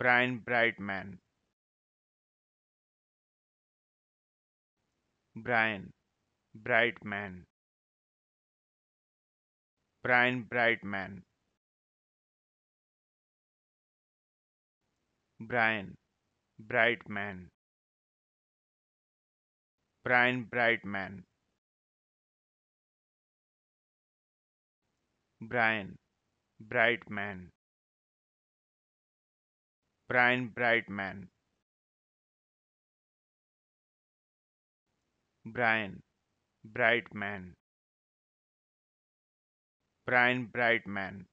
Brian Brightman. Brian Brightman. Brian Brightman. Brian Brightman. Brian Brightman. Brian Brightman. Brian Brightman. Brian Brightman. Brian Brightman.